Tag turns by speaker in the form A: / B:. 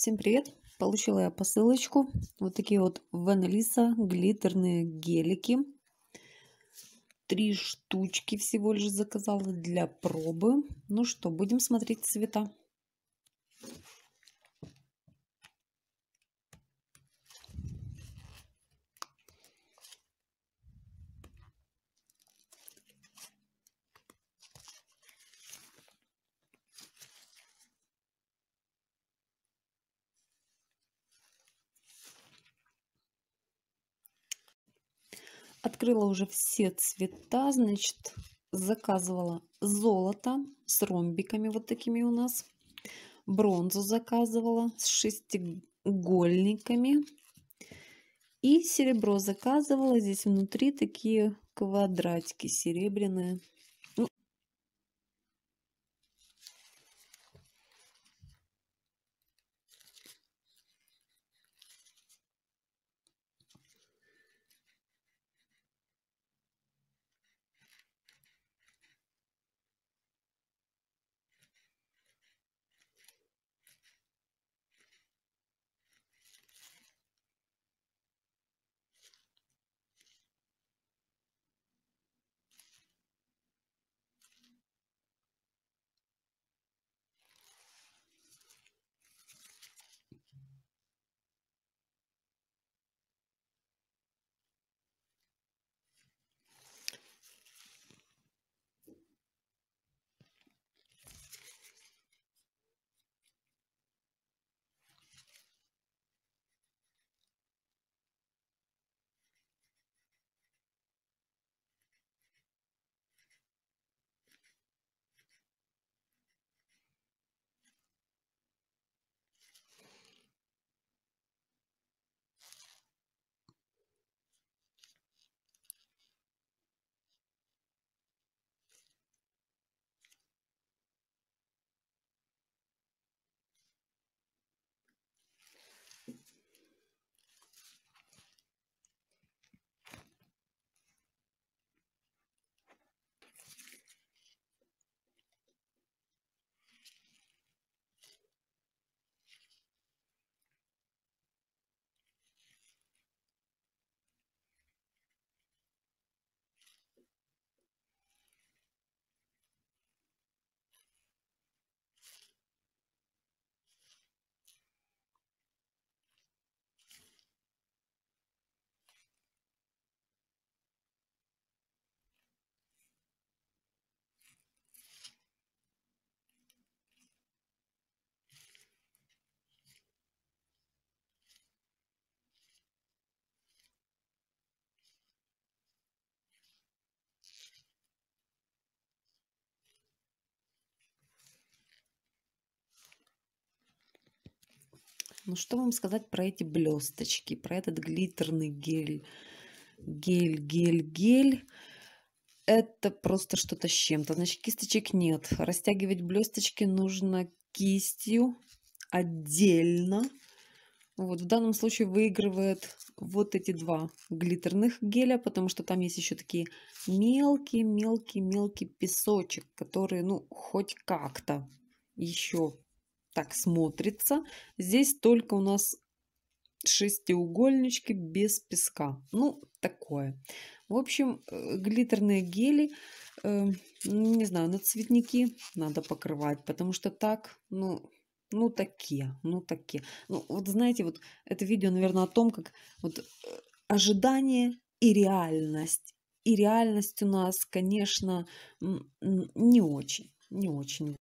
A: Всем привет! Получила я посылочку. Вот такие вот Ванелиса глиттерные гелики. Три штучки всего лишь заказала для пробы. Ну что, будем смотреть цвета. Открыла уже все цвета, значит, заказывала золото с ромбиками вот такими у нас. Бронзу заказывала с шестигольниками. И серебро заказывала. Здесь внутри такие квадратики серебряные. Ну что вам сказать про эти блесточки, про этот глиттерный гель, гель, гель, гель. Это просто что-то с чем-то. Значит, кисточек нет. Растягивать блесточки нужно кистью отдельно. Вот, в данном случае выигрывает вот эти два глиттерных геля, потому что там есть еще такие мелкие-мелкие-мелкие песочек, которые, ну, хоть как-то еще так смотрится. Здесь только у нас шестиугольнички без песка. Ну, такое. В общем, э, глиттерные гели, э, не знаю, на цветники надо покрывать, потому что так, ну, ну такие, ну такие. Ну, вот знаете, вот это видео, наверное, о том, как вот э, ожидание и реальность. И реальность у нас, конечно, не очень, не очень.